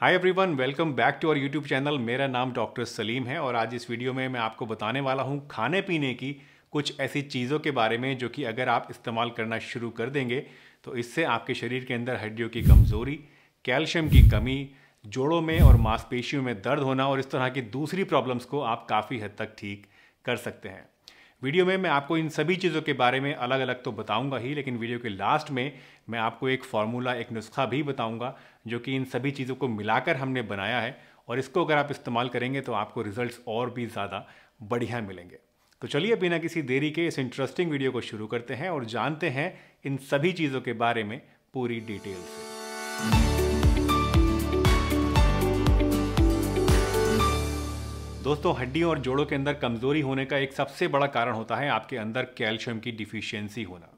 hi everyone welcome back to our YouTube channel मेरा नाम doctor Salim है और आज इस वीडियो में मैं आपको बताने वाला हूँ खाने पीने की कुछ ऐसी चीज़ों के बारे में जो कि अगर आप इस्तेमाल करना शुरू कर देंगे तो इससे आपके शरीर के अंदर हड्डियों की कमज़ोरी कैल्शियम की कमी जोड़ों में और मांसपेशियों में दर्द होना और इस तरह की दूसरी प्रॉब्लम्स को आप काफ़ी हद तक ठीक कर सकते हैं वीडियो में मैं आपको इन सभी चीज़ों के बारे में अलग अलग तो बताऊंगा ही लेकिन वीडियो के लास्ट में मैं आपको एक फार्मूला एक नुस्खा भी बताऊंगा जो कि इन सभी चीज़ों को मिलाकर हमने बनाया है और इसको अगर आप इस्तेमाल करेंगे तो आपको रिजल्ट और भी ज़्यादा बढ़िया मिलेंगे तो चलिए बिना किसी देरी के इस इंटरेस्टिंग वीडियो को शुरू करते हैं और जानते हैं इन सभी चीज़ों के बारे में पूरी डिटेल से दोस्तों हड्डियों और जोड़ों के अंदर कमज़ोरी होने का एक सबसे बड़ा कारण होता है आपके अंदर कैल्शियम की डिफिशियंसी होना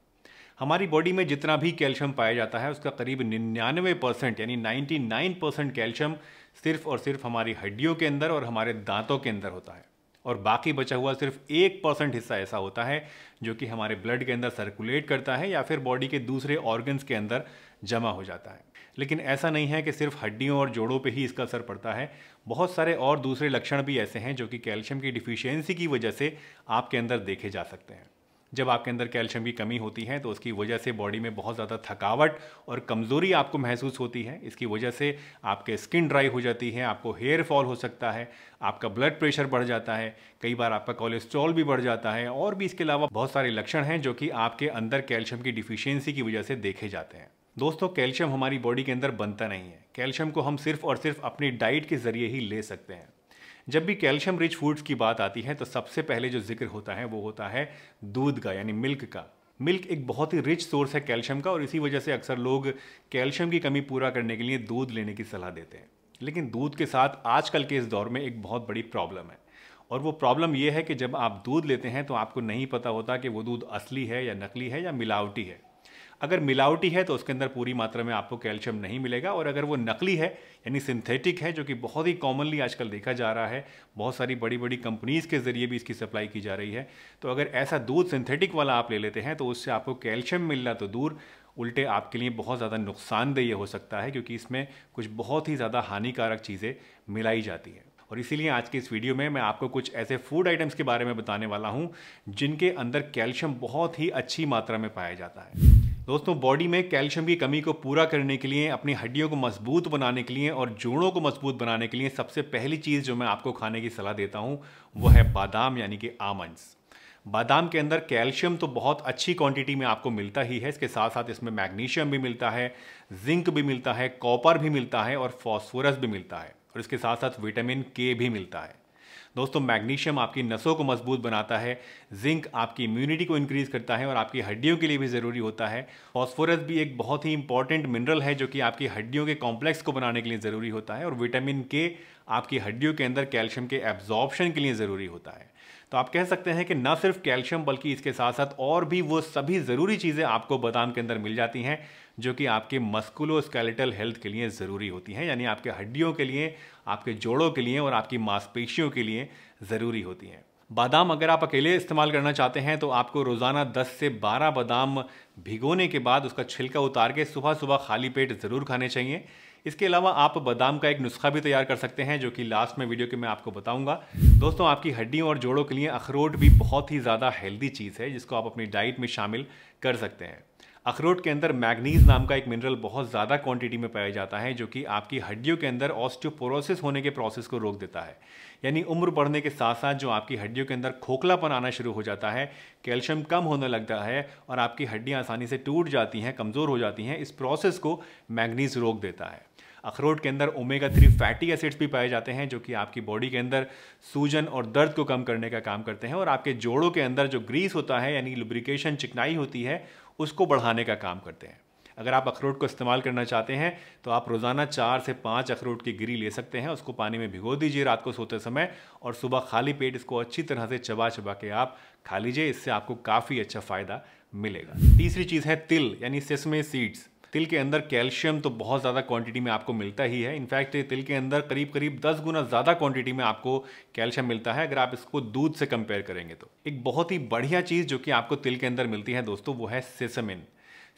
हमारी बॉडी में जितना भी कैल्शियम पाया जाता है उसका करीब निन्यानवे परसेंट यानी 99 नाइन परसेंट कैल्शियम सिर्फ और सिर्फ हमारी हड्डियों के अंदर और हमारे दांतों के अंदर होता है और बाकी बचा हुआ सिर्फ एक परसेंट हिस्सा ऐसा होता है जो कि हमारे ब्लड के अंदर सर्कुलेट करता है या फिर बॉडी के दूसरे ऑर्गन्स के अंदर जमा हो जाता है लेकिन ऐसा नहीं है कि सिर्फ हड्डियों और जोड़ों पे ही इसका असर पड़ता है बहुत सारे और दूसरे लक्षण भी ऐसे हैं जो कि कैल्शियम की डिफिशियंसी की वजह से आपके अंदर देखे जा सकते हैं जब आपके अंदर कैल्शियम की कमी होती है तो उसकी वजह से बॉडी में बहुत ज़्यादा थकावट और कमज़ोरी आपको महसूस होती है इसकी वजह से आपके स्किन ड्राई हो जाती है आपको हेयर फॉल हो सकता है आपका ब्लड प्रेशर बढ़ जाता है कई बार आपका कोलेस्ट्रॉल भी बढ़ जाता है और भी इसके अलावा बहुत सारे लक्षण हैं जो कि आपके अंदर कैल्शियम की डिफिशियंसी की वजह से देखे जाते हैं दोस्तों कैल्शियम हमारी बॉडी के अंदर बनता नहीं है कैल्शियम को हम सिर्फ और सिर्फ अपनी डाइट के ज़रिए ही ले सकते हैं जब भी कैल्शियम रिच फूड्स की बात आती है तो सबसे पहले जो जिक्र होता है वो होता है दूध का यानी मिल्क का मिल्क एक बहुत ही रिच सोर्स है कैल्शियम का और इसी वजह से अक्सर लोग कैल्शियम की कमी पूरा करने के लिए दूध लेने की सलाह देते हैं लेकिन दूध के साथ आजकल के इस दौर में एक बहुत बड़ी प्रॉब्लम है और वो प्रॉब्लम ये है कि जब आप दूध लेते हैं तो आपको नहीं पता होता कि वो दूध असली है या नकली है या मिलावटी है अगर मिलावटी है तो उसके अंदर पूरी मात्रा में आपको कैल्शियम नहीं मिलेगा और अगर वो नकली है यानी सिंथेटिक है जो कि बहुत ही कॉमनली आजकल देखा जा रहा है बहुत सारी बड़ी बड़ी कंपनीज़ के ज़रिए भी इसकी सप्लाई की जा रही है तो अगर ऐसा दूध सिंथेटिक वाला आप ले लेते हैं तो उससे आपको कैल्शियम मिलना तो दूर उल्टे आपके लिए बहुत ज़्यादा नुकसानदेह हो सकता है क्योंकि इसमें कुछ बहुत ही ज़्यादा हानिकारक चीज़ें मिलाई जाती हैं और इसीलिए आज के इस वीडियो में मैं आपको कुछ ऐसे फूड आइटम्स के बारे में बताने वाला हूँ जिनके अंदर कैल्शियम बहुत ही अच्छी मात्रा में पाया जाता है दोस्तों बॉडी में कैल्शियम की कमी को पूरा करने के लिए अपनी हड्डियों को मजबूत बनाने के लिए और जोड़ों को मजबूत बनाने के लिए सबसे पहली चीज़ जो मैं आपको खाने की सलाह देता हूँ वह है बादाम यानी कि आमंड्स बादाम के अंदर कैल्शियम तो बहुत अच्छी क्वांटिटी में आपको मिलता ही है इसके साथ साथ इसमें मैग्नीशियम भी मिलता है जिंक भी मिलता है कॉपर भी मिलता है और फॉस्फोरस भी मिलता है और इसके साथ साथ विटामिन के भी मिलता है दोस्तों मैग्नीशियम आपकी नसों को मजबूत बनाता है जिंक आपकी इम्यूनिटी को इंक्रीज करता है और आपकी हड्डियों के लिए भी ज़रूरी होता है फॉस्फोरस भी एक बहुत ही इंपॉर्टेंट मिनरल है जो कि आपकी हड्डियों के कॉम्प्लेक्स को बनाने के लिए ज़रूरी होता है और विटामिन के आपकी हड्डियों के अंदर कैल्शियम के एब्जॉर्बशन के लिए ज़रूरी होता है तो आप कह सकते हैं कि न सिर्फ कैल्शियम बल्कि इसके साथ साथ और भी वो सभी ज़रूरी चीज़ें आपको बादाम के अंदर मिल जाती हैं जो कि आपके मस्कुलोस्केलेटल हेल्थ के लिए ज़रूरी होती हैं यानी आपके हड्डियों के लिए आपके जोड़ों के लिए और आपकी मांसपेशियों के लिए ज़रूरी होती हैं बादाम अगर आप अकेले इस्तेमाल करना चाहते हैं तो आपको रोज़ाना 10 से 12 बादाम भिगोने के बाद उसका छिलका उतार के सुबह सुबह खाली पेट ज़रूर खाने चाहिए इसके अलावा आप बादाम का एक नुस्खा भी तैयार कर सकते हैं जो कि लास्ट में वीडियो के मैं आपको बताऊंगा दोस्तों आपकी हड्डियों और जोड़ों के लिए अखरोट भी बहुत ही ज़्यादा हेल्दी चीज़ है जिसको आप अपनी डाइट में शामिल कर सकते हैं अखरोट के अंदर मैग्नीज नाम का एक मिनरल बहुत ज़्यादा क्वांटिटी में पाया जाता है जो कि आपकी हड्डियों के अंदर ऑस्टियोपोरोसिस होने के प्रोसेस को रोक देता है यानी उम्र बढ़ने के साथ साथ जो आपकी हड्डियों के अंदर खोखलापन आना शुरू हो जाता है कैल्शियम कम होने लगता है और आपकी हड्डियाँ आसानी से टूट जाती हैं कमज़ोर हो जाती हैं इस प्रोसेस को मैगनीज़ रोक देता है अखरोट के अंदर ओमेगा थ्री फैटी एसिड्स भी पाए जाते हैं जो कि आपकी बॉडी के अंदर सूजन और दर्द को कम करने का काम करते हैं और आपके जोड़ों के अंदर जो ग्रीस होता है यानी लुब्रिकेशन चिकनाई होती है उसको बढ़ाने का काम करते हैं अगर आप अखरोट को इस्तेमाल करना चाहते हैं तो आप रोज़ाना चार से पाँच अखरोट की गिरी ले सकते हैं उसको पानी में भिगो दीजिए रात को सोते समय और सुबह खाली पेट इसको अच्छी तरह से चबा चबा के आप खा लीजिए इससे आपको काफ़ी अच्छा फ़ायदा मिलेगा तीसरी चीज़ है तिल यानी सेसमे सीड्स तिल के अंदर कैल्शियम तो बहुत ज़्यादा क्वांटिटी में आपको मिलता ही है इनफैक्ट तिल के अंदर करीब करीब दस गुना ज़्यादा क्वांटिटी में आपको कैल्शियम मिलता है अगर आप इसको दूध से कंपेयर करेंगे तो एक बहुत ही बढ़िया चीज़ जो कि आपको तिल के अंदर मिलती है दोस्तों वो है सेसमिन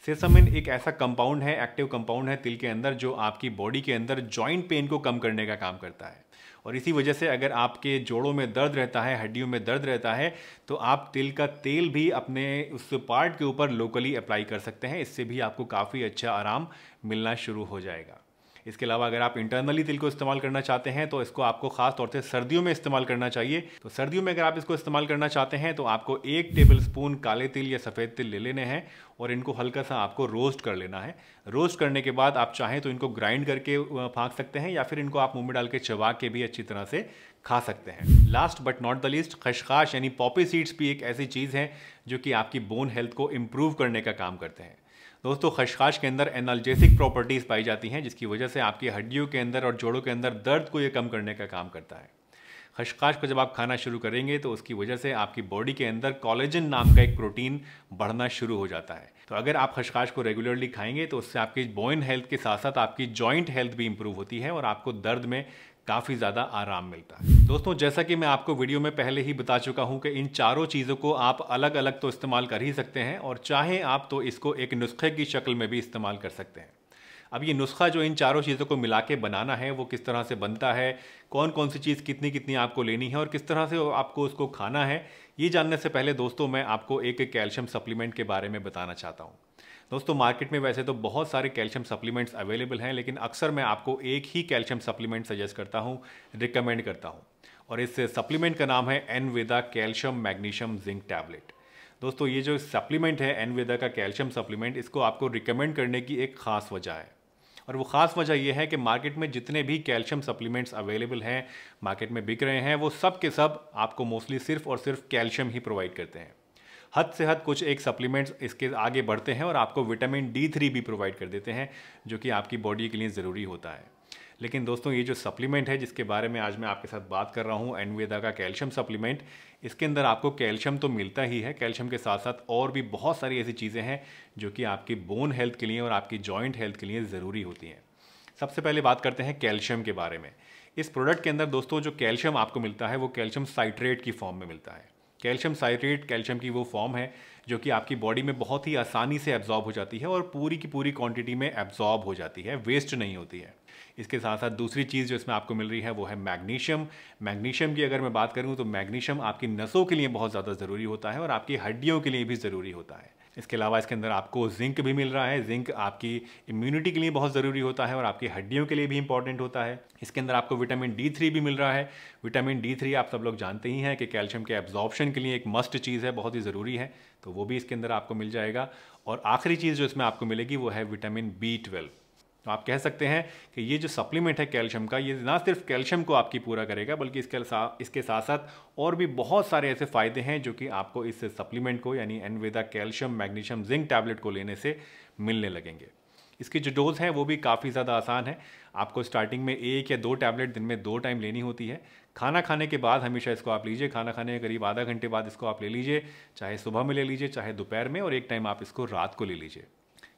सेसामिन एक ऐसा कंपाउंड है एक्टिव कंपाउंड है तिल के अंदर जो आपकी बॉडी के अंदर जॉइंट पेन को कम करने का काम करता है और इसी वजह से अगर आपके जोड़ों में दर्द रहता है हड्डियों में दर्द रहता है तो आप तिल का तेल भी अपने उस पार्ट के ऊपर लोकली अप्लाई कर सकते हैं इससे भी आपको काफ़ी अच्छा आराम मिलना शुरू हो जाएगा इसके अलावा अगर आप इंटरनली तिल को इस्तेमाल करना चाहते हैं तो इसको आपको खास तौर से सर्दियों में इस्तेमाल करना चाहिए तो सर्दियों में अगर आप इसको इस्तेमाल करना चाहते हैं तो आपको एक टेबल स्पून काले तिल या सफ़ेद तिल ले लेने हैं और इनको हल्का सा आपको रोस्ट कर लेना है रोस्ट करने के बाद आप चाहें तो इनको ग्राइंड करके फाँक सकते हैं या फिर इनको आप मुँह में डाल के चबा के भी अच्छी तरह से खा सकते हैं last but not the least खशखाश यानी पॉपी सीड्स भी एक ऐसी चीज़ है जो कि आपकी बोन हेल्थ को इम्प्रूव करने का काम करते हैं दोस्तों खशखाश के अंदर एनाल्जेसिक प्रॉपर्टीज़ पाई जाती हैं जिसकी वजह से आपकी हड्डियों के अंदर और जोड़ों के अंदर दर्द को ये कम करने का काम करता है खशखाश को जब आप खाना शुरू करेंगे तो उसकी वजह से आपकी बॉडी के अंदर कॉलेजन नाम का एक प्रोटीन बढ़ना शुरू हो जाता है तो अगर आप खशखाश को रेगुलरली खाएंगे तो उससे आपकी बोइन हेल्थ के साथ साथ आपकी जॉइंट हेल्थ भी इंप्रूव होती है और आपको दर्द में काफ़ी ज़्यादा आराम मिलता है दोस्तों जैसा कि मैं आपको वीडियो में पहले ही बता चुका हूं कि इन चारों चीज़ों को आप अलग अलग तो इस्तेमाल कर ही सकते हैं और चाहें आप तो इसको एक नुस्खे की शक्ल में भी इस्तेमाल कर सकते हैं अब ये नुस्खा जो इन चारों चीज़ों को मिला के बनाना है वो किस तरह से बनता है कौन कौन सी चीज़ कितनी कितनी आपको लेनी है और किस तरह से आपको उसको खाना है ये जानने से पहले दोस्तों मैं आपको एक कैल्शियम सप्लीमेंट के बारे में बताना चाहता हूँ दोस्तों मार्केट में वैसे तो बहुत सारे कैल्शियम सप्लीमेंट्स अवेलेबल हैं लेकिन अक्सर मैं आपको एक ही कैल्शियम सप्लीमेंट सजेस्ट करता हूँ रिकमेंड करता हूँ और इस सप्लीमेंट का नाम है एनवेदा कैल्शियम मैग्नीशियम जिंक टैबलेट दोस्तों ये जो सप्लीमेंट है एनवेदा का कैल्शियम सप्लीमेंट इसको आपको रिकमेंड करने की एक ख़ास वजह है और वो ख़ास वजह यह है कि मार्केट में जितने भी कैल्शियम सप्लीमेंट्स अवेलेबल हैं मार्केट में बिक रहे हैं वो सब के सब आपको मोस्टली सिर्फ और सिर्फ कैल्शियम ही प्रोवाइड करते हैं हद से हद कुछ एक सप्लीमेंट्स इसके आगे बढ़ते हैं और आपको विटामिन डी थ्री भी प्रोवाइड कर देते हैं जो कि आपकी बॉडी के लिए ज़रूरी होता है लेकिन दोस्तों ये जो सप्लीमेंट है जिसके बारे में आज मैं आपके साथ बात कर रहा हूँ एनवेदा का कैल्शियम सप्लीमेंट इसके अंदर आपको कैल्शियम तो मिलता ही है कैल्शियम के साथ साथ और भी बहुत सारी ऐसी चीज़ें हैं जो कि आपकी बोन हेल्थ के लिए और आपकी जॉइंट हेल्थ के लिए ज़रूरी होती हैं सबसे पहले बात करते हैं कैल्शियम के बारे में इस प्रोडक्ट के अंदर दोस्तों जो कैल्शियम आपको मिलता है वो कैल्शियम साइट्रेट की फॉर्म में मिलता है कैल्शियम साइट्रेट कैल्शियम की वो फॉर्म है जो कि आपकी बॉडी में बहुत ही आसानी से एब्जॉर्ब हो जाती है और पूरी की पूरी क्वांटिटी में एब्जॉर्ब हो जाती है वेस्ट नहीं होती है इसके साथ साथ दूसरी चीज़ जो इसमें आपको मिल रही है वो है मैग्नीशियम मैग्नीशियम की अगर मैं बात करूँ तो मैग्नीशियम आपकी नसों के लिए बहुत ज़्यादा ज़रूरी होता है और आपकी हड्डियों के लिए भी ज़रूरी होता है इसके अलावा इसके अंदर आपको जिंक भी मिल रहा है जिंक आपकी इम्यूनिटी के लिए बहुत ज़रूरी होता है और आपकी हड्डियों के लिए भी इंपॉर्टेंट होता है इसके अंदर आपको विटामिन डी थ्री भी मिल रहा है विटामिन डी थ्री आप सब लोग जानते ही हैं कि कैल्शियम के एब्जॉर्प्शन के लिए एक मस्ट चीज़ है बहुत ही ज़रूरी है तो वो भी इसके अंदर आपको मिल जाएगा और आखिरी चीज़ जो इसमें आपको मिलेगी वो है विटामिन बी ट्वेल्व तो आप कह सकते हैं कि ये जो सप्लीमेंट है कैल्शियम का ये ना सिर्फ कैल्शियम को आपकी पूरा करेगा बल्कि इसके साथ इसके साथ साथ और भी बहुत सारे ऐसे फ़ायदे हैं जो कि आपको इस सप्लीमेंट को यानी एनवेदा कैल्शियम मैग्नीशियम जिंक टैबलेट को लेने से मिलने लगेंगे इसकी जो डोज़ है वो भी काफ़ी ज़्यादा आसान है आपको स्टार्टिंग में एक या दो टैबलेट दिन में दो टाइम लेनी होती है खाना खाने के बाद हमेशा इसको आप लीजिए खाना खाने के करीब आधा घंटे बाद इसको आप ले लीजिए चाहे सुबह में ले लीजिए चाहे दोपहर में और एक टाइम आप इसको रात को ले लीजिए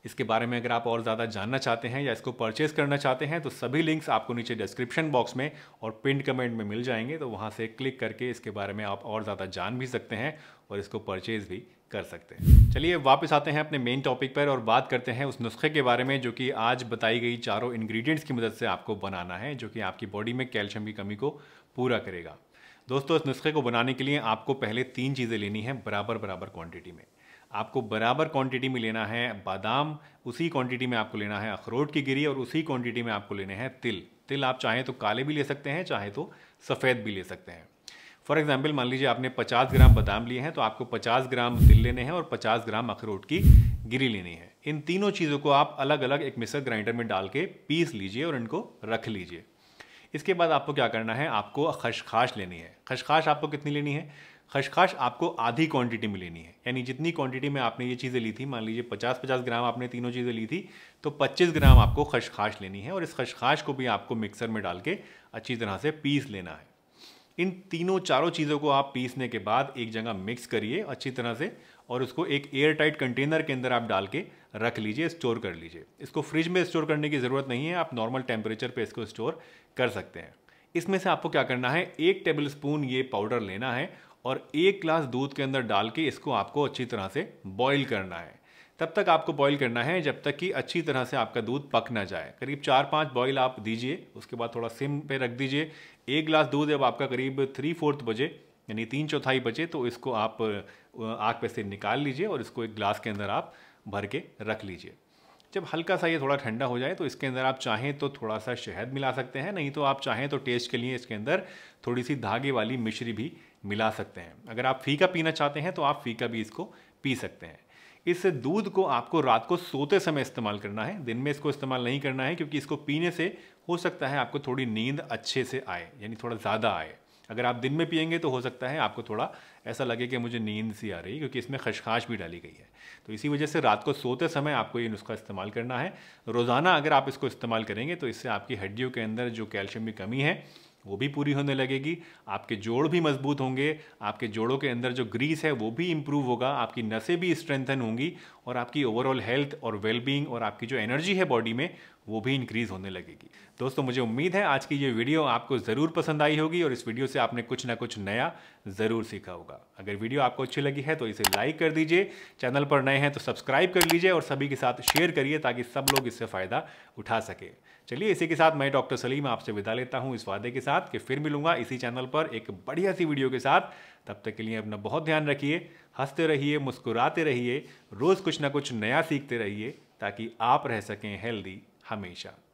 इसके बारे में अगर आप और ज़्यादा जानना चाहते हैं या इसको परचेस करना चाहते हैं तो सभी लिंक्स आपको नीचे डिस्क्रिप्शन बॉक्स में और पिंड कमेंट में मिल जाएंगे तो वहाँ से क्लिक करके इसके बारे में आप और ज़्यादा जान भी सकते हैं और इसको परचेज़ भी कर सकते हैं चलिए वापस आते हैं अपने मेन टॉपिक पर और बात करते हैं उस नुस्खे के बारे में जो कि आज बताई गई चारों इन्ग्रीडियंट्स की मदद से आपको बनाना है जो कि आपकी बॉडी में कैल्शियम की कमी को पूरा करेगा दोस्तों इस नुस्खे को बनाने के लिए आपको पहले तीन चीज़ें लेनी है बराबर बराबर क्वांटिटी में आपको बराबर क्वांटिटी में लेना है बादाम उसी क्वांटिटी में आपको लेना है अखरोट की गिरी और उसी क्वांटिटी में आपको लेने हैं तिल तिल आप चाहें तो काले भी ले सकते हैं चाहे तो सफ़ेद भी ले सकते हैं फॉर एग्जाम्पल मान लीजिए आपने 50 ग्राम बादाम लिए हैं तो आपको 50 ग्राम तिल लेने हैं और 50 ग्राम अखरोट की गिरी लेनी है इन तीनों चीज़ों को आप अलग अलग एक मिक्सर ग्राइंडर में डाल के पीस लीजिए और इनको रख लीजिए इसके बाद आपको क्या करना है आपको खशखाश लेनी है खशखाश आपको कितनी लेनी है खशखाश आपको आधी क्वांटिटी में लेनी है यानी जितनी क्वांटिटी में आपने ये चीज़ें ली थी मान लीजिए पचास पचास ग्राम आपने तीनों चीज़ें ली थी तो पच्चीस ग्राम आपको खशखाश लेनी है और इस खशखाश को भी आपको मिक्सर में डाल के अच्छी तरह से पीस लेना है इन तीनों चारों चीज़ों को आप पीसने के बाद एक जगह मिक्स करिए अच्छी तरह से और उसको एक एयर टाइट कंटेनर के अंदर आप डाल के रख लीजिए स्टोर कर लीजिए इसको फ्रिज में स्टोर करने की ज़रूरत नहीं है आप नॉर्मल टेम्परेचर पर इसको स्टोर कर सकते हैं इसमें से आपको क्या करना है एक टेबल स्पून ये पाउडर लेना है और एक ग्लास दूध के अंदर डाल के इसको आपको अच्छी तरह से बॉईल करना है तब तक आपको बॉईल करना है जब तक कि अच्छी तरह से आपका दूध पक ना जाए करीब चार पाँच बॉईल आप दीजिए उसके बाद थोड़ा सिम पे रख दीजिए एक ग्लास दूध जब आपका करीब थ्री फोर्थ बजे यानी तीन चौथाई बजे तो इसको आप आग पे से निकाल लीजिए और इसको एक ग्लास के अंदर आप भर के रख लीजिए जब हल्का सा ये थोड़ा ठंडा हो जाए तो इसके अंदर आप चाहें तो थोड़ा सा शहद मिला सकते हैं नहीं तो आप चाहें तो टेस्ट के लिए इसके अंदर थोड़ी सी धागे वाली मिश्री भी मिला सकते हैं अगर आप फीका पीना चाहते हैं तो आप फीका भी इसको पी सकते हैं इस दूध को आपको रात को सोते समय इस्तेमाल करना है दिन में इसको इस्तेमाल नहीं करना है क्योंकि इसको पीने से हो सकता है आपको थोड़ी नींद अच्छे से आए यानी थोड़ा ज़्यादा आए अगर आप दिन में पियेंगे तो हो सकता है आपको थोड़ा ऐसा लगे कि मुझे नींद सी आ रही है क्योंकि इसमें खशखाश भी डाली गई है तो इसी वजह से रात को सोते समय आपको ये नुस्खा इस्तेमाल करना है रोज़ाना अगर आप इसको इस्तेमाल करेंगे तो इससे आपकी हड्डियों के अंदर जो कैल्शियम की कमी है वो भी पूरी होने लगेगी आपके जोड़ भी मजबूत होंगे आपके जोड़ों के अंदर जो ग्रीस है वो भी इम्प्रूव होगा आपकी नसें भी स्ट्रेंथन होंगी और आपकी ओवरऑल हेल्थ और वेलबींग और आपकी जो एनर्जी है बॉडी में वो भी इंक्रीज होने लगेगी दोस्तों मुझे उम्मीद है आज की ये वीडियो आपको ज़रूर पसंद आई होगी और इस वीडियो से आपने कुछ ना कुछ नया ज़रूर सीखा होगा अगर वीडियो आपको अच्छी लगी है तो इसे लाइक कर दीजिए चैनल पर नए हैं तो सब्सक्राइब कर लीजिए और सभी के साथ शेयर करिए ताकि सब लोग इससे फ़ायदा उठा सके चलिए इसी के साथ मैं डॉक्टर सलीम आपसे विदा लेता हूँ इस वादे के साथ कि फिर मिलूंगा इसी चैनल पर एक बढ़िया सी वीडियो के साथ तब तक के लिए अपना बहुत ध्यान रखिए हंसते रहिए मुस्कुराते रहिए रोज़ कुछ ना कुछ नया सीखते रहिए ताकि आप रह सकें हेल्दी हमेशा